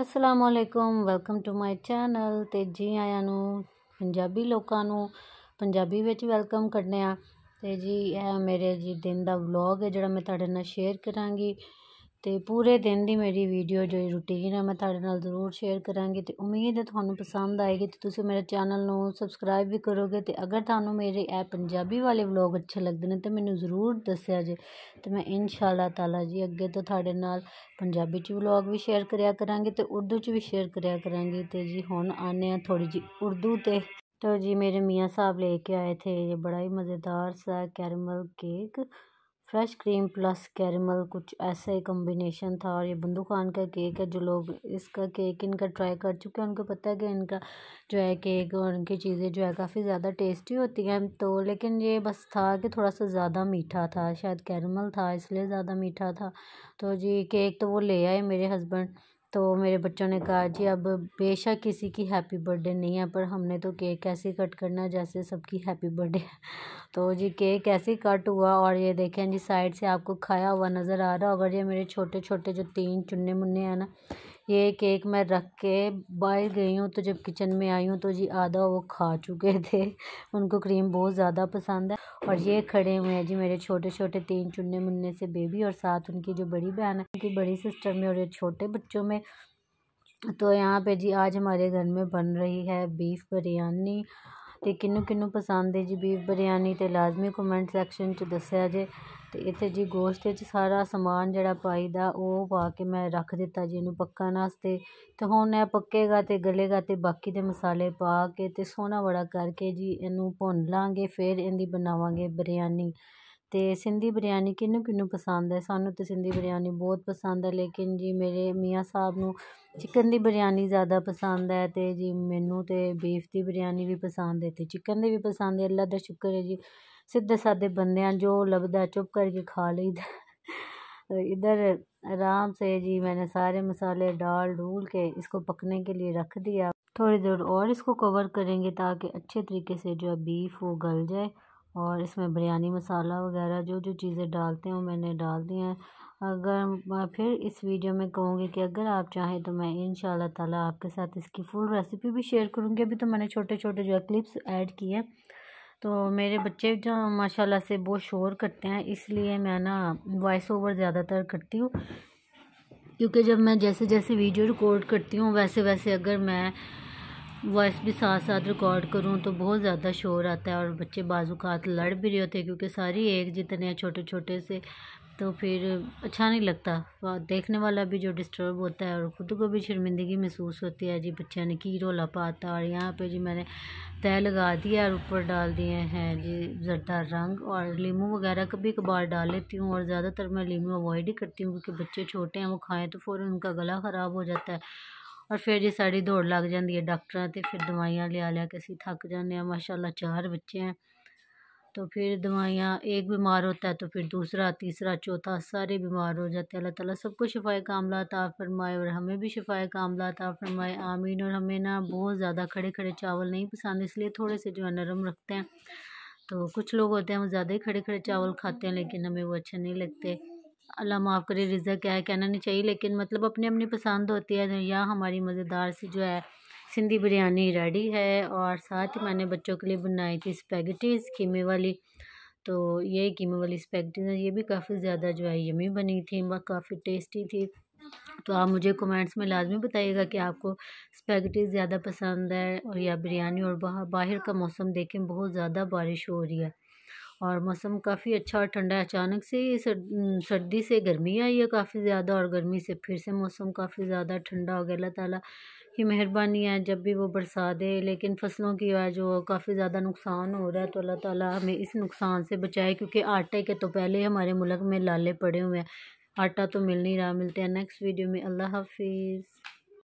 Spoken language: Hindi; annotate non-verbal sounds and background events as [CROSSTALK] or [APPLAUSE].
ਅਸਲਾਮੁਅਲੈਕਮ ਵੈਲਕਮ ਟੂ ਮਾਈ ਚੈਨਲ ਤੇ ਜੀ ਆਇਆਂ ਨੂੰ ਪੰਜਾਬੀ ਲੋਕਾਂ ਨੂੰ ਪੰਜਾਬੀ ਵਿੱਚ ਵੈਲਕਮ ਕਰਨੇ ਆ ਤੇ ਜੀ ਇਹ ਮੇਰੇ ਜੀ ਦਿਨ ਦਾ ਵਲੌਗ ਹੈ ਜਿਹੜਾ ਮੈਂ ਤੁਹਾਡੇ ਨਾਲ ਸ਼ੇਅਰ ਕਰਾਂਗੀ ਤੇ ਪੂਰੇ ਦਿਨ ਦੀ ਮੇਰੀ ਵੀਡੀਓ ਜਿਹੜੀ ਰੁਟੀਨ ਹੈ ਮੈਂ ਤੁਹਾਡੇ ਨਾਲ ਜ਼ਰੂਰ ਸ਼ੇਅਰ ਕਰਾਂਗੀ ਤੇ ਉਮੀਦ ਹੈ ਤੁਹਾਨੂੰ ਪਸੰਦ ਆਏਗੀ ਤੇ ਤੁਸੀਂ ਮੇਰੇ ਚੈਨਲ ਨੂੰ ਸਬਸਕ੍ਰਾਈਬ ਵੀ ਕਰੋਗੇ ਤੇ ਅਗਰ ਤੁਹਾਨੂੰ ਮੇਰੇ ਇਹ ਪੰਜਾਬੀ ਵਾਲੇ ਵਲੌਗ ਅੱਛੇ ਲੱਗਦੇ ਨੇ ਤਾਂ ਮੈਨੂੰ ਜ਼ਰੂਰ ਦੱਸਿਆ ਜੇ ਤੇ ਮੈਂ ਇਨਸ਼ਾਅੱਲਾ ਤਾਲਾ ਜੀ ਅੱਗੇ ਤੋਂ ਤੁਹਾਡੇ ਨਾਲ ਪੰਜਾਬੀ 'ਚ ਵਲੌਗ ਵੀ ਸ਼ੇਅਰ ਕਰਿਆ ਕਰਾਂਗੀ ਤੇ ਉਰਦੂ 'ਚ ਵੀ ਸ਼ੇਅਰ ਕਰਿਆ ਕਰਾਂਗੀ ਤੇ ਜੀ ਹੁਣ ਆਨੇ ਆ ਥੋੜੀ ਜੀ ਉਰਦੂ 'ਤੇ ਤੋ ਜੀ ਮੇਰੇ ਮੀਆਂ ਸਾਹਿਬ ਲੈ ਕੇ ਆਏ ਥੇ ਬੜਾ ਹੀ ਮਜ਼ੇਦਾਰ ਸਾ caramel cake fresh cream plus caramel कुछ ऐसा ही कॉम्बिनेशन था और ये बंदू खान का केक है जो लोग इसका केक इनका ट्राई कर चुके हैं उनको पता है कि इनका जो है केक और इनकी चीज़ें जो है काफ़ी ज़्यादा टेस्टी होती हैं तो लेकिन ये बस था कि थोड़ा सा ज़्यादा मीठा था शायद कैरमल था इसलिए ज़्यादा मीठा था तो जी केक तो वो ले आए मेरे हस्बैंड तो मेरे बच्चों ने कहा जी अब बेशक किसी की हैप्पी बर्थडे नहीं है पर हमने तो केक ऐसे कट करना जैसे सबकी हैप्पी बर्थडे है [LAUGHS] तो जी केक ऐसे कट हुआ और ये देखें जी साइड से आपको खाया हुआ नज़र आ रहा होगा ये मेरे छोटे छोटे जो तीन चुन्ने मुन्ने हैं ना ये केक मैं रख के बाहर गई हूँ तो जब किचन में आई हूँ तो जी आधा वो खा चुके [LAUGHS] थे उनको क्रीम बहुत ज़्यादा पसंद है और ये खड़े हुए हैं जी मेरे छोटे छोटे तीन चुन्ने मुन्ने से बेबी और साथ उनकी जो बड़ी बहन है उनकी बड़ी सिस्टर में और ये छोटे बच्चों में तो यहाँ पे जी आज हमारे घर में बन रही है बीफ बिरयानी तो किनू किनू पसंद है जी बीफ बिरयानी तो लाजमी कमेंट सैक्शन च ਦੱਸਿਆ ਤੇ ਇੱਥੇ ਜੀ ਗੋਸ਼ਟ ਵਿੱਚ ਸਾਰਾ ਸਮਾਨ ਜਿਹੜਾ ਪਾਈਦਾ ਉਹ ਪਾ ਕੇ ਮੈਂ ਰੱਖ ਦਿੱਤਾ ਜੀ ਇਹਨੂੰ ਪੱਕਣ ਵਾਸਤੇ ਤੇ ਹੁਣ ਇਹ ਪੱਕੇਗਾ ਤੇ ਗਲੇਗਾ ਤੇ ਬਾਕੀ ਦੇ ਮਸਾਲੇ ਪਾ ਕੇ ਤੇ ਸੋਹਣਾ ਬੜਾ ਕਰਕੇ ਜੀ ਇਹਨੂੰ ਭੁੰਨ ਲਾਂਗੇ ਫਿਰ ਇਹਦੀ ਬਣਾਵਾਂਗੇ ਬਿਰਿਆਨੀ तो सिंधी बिरयानी किनू कि'न्नू पसंद है सानू तो सिंधी बिरयानी बहुत पसंद है लेकिन जी मेरे मियाँ साहब न चिकन की बिरयानी ज़्यादा पसंद है तो जी मैनू तो बीफ की बिरयानी भी पसंद है तो चिकन की भी पसंद है अल्लाह का शुक्र है जी सीधे साधे बंद जो लगता चुप करके खा ली इधर आराम से जी मैंने सारे मसाले डाल डूल के इसको पकने के लिए रख दिया थोड़ी देर और इसको कवर करेंगे ताकि अच्छे तरीके से जो है बीफ वो गल जाए और इसमें बिरयानी मसाला वगैरह जो जो चीज़ें डालते हैं वो मैंने डाल दी हैं अगर फिर इस वीडियो में कहूँगी कि अगर आप चाहें तो मैं इन ताला आपके साथ इसकी फुल रेसिपी भी शेयर करूँगी अभी तो मैंने छोटे छोटे जो है क्लिप्स ऐड किए हैं तो मेरे बच्चे जो माशाल्लाह से बहुत शोर करते हैं इसलिए मैं ना वॉइस ओवर ज़्यादातर करती हूँ क्योंकि जब मैं जैसे जैसे वीडियो रिकॉर्ड करती हूँ वैसे वैसे अगर मैं वॉइस भी साथ साथ रिकॉर्ड करूँ तो बहुत ज़्यादा शोर आता है और बच्चे बाजूकात लड़ भी रहे होते हैं क्योंकि सारी एक जितने छोटे छोटे से तो फिर अच्छा नहीं लगता देखने वाला भी जो डिस्टर्ब होता है और ख़ुद को भी शर्मिंदगी महसूस होती है जी बच्चे ने की रोला पाता और यहाँ पे जी मैंने तय लगा दिया और ऊपर डाल दिए हैं जी जरदार रंग और लीमू वगैरह कभी कभार डाल लेती हूँ और ज़्यादातर मैं लीमू अवॉइड ही करती हूँ क्योंकि बच्चे छोटे हैं वो खाएँ तो फ़ौर उनका गला ख़राब हो जाता है और फिर जो साड़ी दौड़ लग जाती है डॉक्टर तो फिर दवाइया लिया लिया के ਅਸੀਂ थक जाने माशाला चार बच्चे हैं तो फिर दवाइयाँ एक बीमार होता है तो फिर दूसरा तीसरा चौथा सारे बीमार हो जाते हैं अल्लाह ताला सबको शफाए कामला ता फरमाए और हमें भी शफाए कामला ता फरमाए आमीन और हमें ना बहुत ज़्यादा खड़े खड़े चावल नहीं पसंद इसलिए थोड़े से जो है नरम रखते हैं तो कुछ लोग होते हैं वो ज़्यादा ही खड़े खड़े चावल खाते हैं लेकिन हमें वो अच्छे नहीं लगते अल्लाह माफ़ करे रिज़ा क्या है कहना नहीं चाहिए लेकिन मतलब अपनी अपनी पसंद होती है तो यह हमारी मज़ेदार सी जो है सिंधी बिरयानी रेडी है और साथ ही मैंने बच्चों के लिए बनाई थी स्पेगटीज़ कीमे वाली तो ये कीमे वाली स्पेगटीज़ ये भी काफ़ी ज़्यादा जो है यमी बनी थी काफ़ी टेस्टी थी तो आप मुझे कमेंट्स में लाजमी बताइएगा कि आपको स्पेगटी ज़्यादा पसंद है और या बिरयानी और बाहर बाहर का मौसम देखें बहुत ज़्यादा बारिश हो रही है और मौसम काफ़ी अच्छा और ठंडा है अचानक से ये सर्दी से गर्मी आई है काफ़ी ज़्यादा और गर्मी से फिर से मौसम काफ़ी ज़्यादा ठंडा हो गया अल्लाह ताला की मेहरबानी है जब भी वो बरसा दे लेकिन फसलों की है जो काफ़ी ज़्यादा नुकसान हो रहा है तो अल्लाह ताला हमें इस नुकसान से बचाए क्योंकि आटे के तो पहले हमारे मुल्क में लाले पड़े हुए हैं आटा तो मिल नहीं रहा मिलते हैं नेक्स्ट वीडियो में अल्लाह हाफिज़